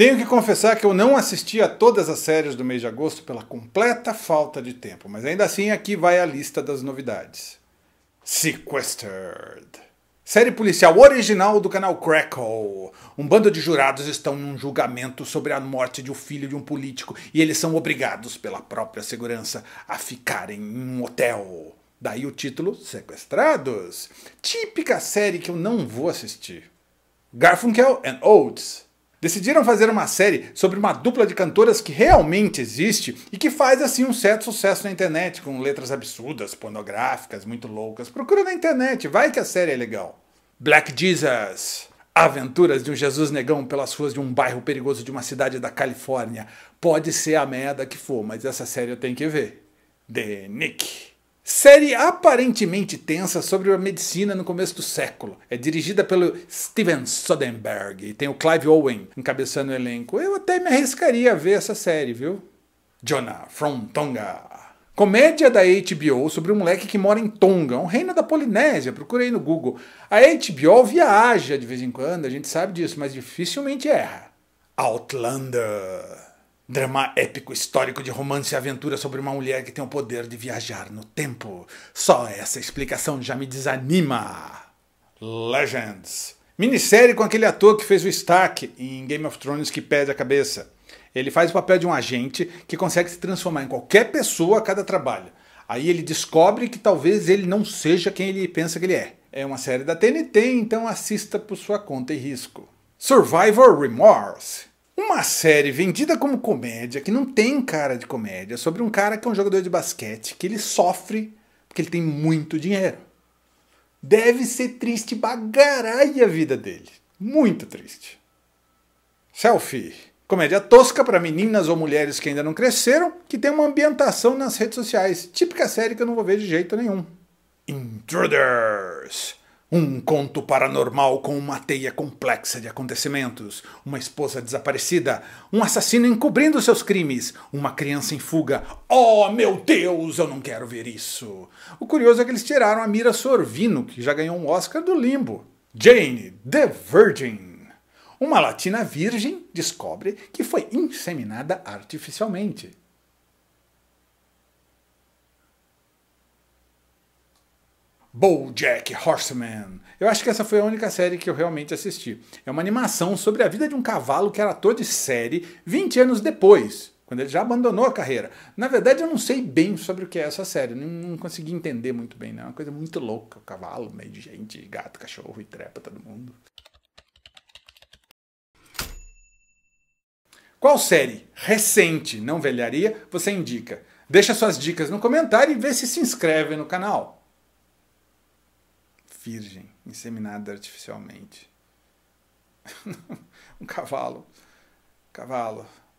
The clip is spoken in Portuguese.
Tenho que confessar que eu não assisti a todas as séries do mês de agosto pela completa falta de tempo, mas ainda assim aqui vai a lista das novidades. Sequestered. Série policial original do canal Crackle. Um bando de jurados estão num julgamento sobre a morte de um filho de um político e eles são obrigados pela própria segurança a ficarem em um hotel. Daí o título Sequestrados. Típica série que eu não vou assistir. Garfunkel and Oates. Decidiram fazer uma série sobre uma dupla de cantoras que realmente existe e que faz assim um certo sucesso na internet, com letras absurdas, pornográficas, muito loucas. Procura na internet, vai que a série é legal. Black Jesus. Aventuras de um Jesus negão pelas ruas de um bairro perigoso de uma cidade da Califórnia. Pode ser a merda que for, mas essa série eu tenho que ver. The Nick. Série aparentemente tensa sobre a medicina no começo do século. É dirigida pelo Steven Soderbergh e tem o Clive Owen encabeçando o elenco. Eu até me arriscaria a ver essa série, viu? Jonah from Tonga. Comédia da HBO sobre um moleque que mora em Tonga, um reino da Polinésia. Procurei no Google. A HBO viaja de vez em quando, a gente sabe disso, mas dificilmente erra. Outlander. Drama épico histórico de romance e aventura sobre uma mulher que tem o poder de viajar no tempo. Só essa explicação já me desanima. Legends. Minissérie com aquele ator que fez o Stark em Game of Thrones que pede a cabeça. Ele faz o papel de um agente que consegue se transformar em qualquer pessoa a cada trabalho. Aí ele descobre que talvez ele não seja quem ele pensa que ele é. É uma série da TNT, então assista por sua conta e risco. Survivor Remorse. Uma série vendida como comédia, que não tem cara de comédia, sobre um cara que é um jogador de basquete, que ele sofre porque ele tem muito dinheiro. Deve ser triste bagarai a vida dele. Muito triste. Selfie. Comédia tosca para meninas ou mulheres que ainda não cresceram, que tem uma ambientação nas redes sociais. Típica série que eu não vou ver de jeito nenhum. Intruders. Um conto paranormal com uma teia complexa de acontecimentos, uma esposa desaparecida, um assassino encobrindo seus crimes, uma criança em fuga. Oh meu Deus, eu não quero ver isso! O curioso é que eles tiraram a Mira Sorvino, que já ganhou um Oscar do Limbo. Jane, The Virgin. Uma latina virgem descobre que foi inseminada artificialmente. BoJack Horseman. Eu acho que essa foi a única série que eu realmente assisti. É uma animação sobre a vida de um cavalo que era ator de série 20 anos depois, quando ele já abandonou a carreira. Na verdade, eu não sei bem sobre o que é essa série, não, não consegui entender muito bem, não. Né? É uma coisa muito louca, cavalo, meio de gente, gato, cachorro e trepa todo mundo. Qual série recente, não velharia, você indica? Deixa suas dicas no comentário e vê se se inscreve no canal virgem inseminada artificialmente. um cavalo. Cavalo,